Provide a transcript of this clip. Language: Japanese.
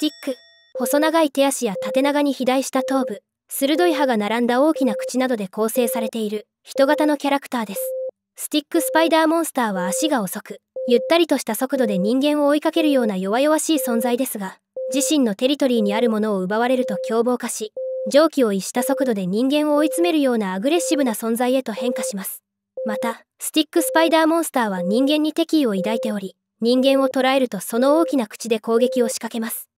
ティック細長い手足や縦長に肥大した頭部鋭い歯が並んだ大きな口などで構成されている人型のキャラクターですスティックスパイダーモンスターは足が遅くゆったりとした速度で人間を追いかけるような弱々しい存在ですが自身のテリトリーにあるものを奪われると凶暴化し蒸気を逸した速度で人間を追い詰めるようなアグレッシブな存在へと変化しますまたスティックスパイダーモンスターは人間に敵意を抱いており人間を捕らえるとその大きな口で攻撃を仕掛けます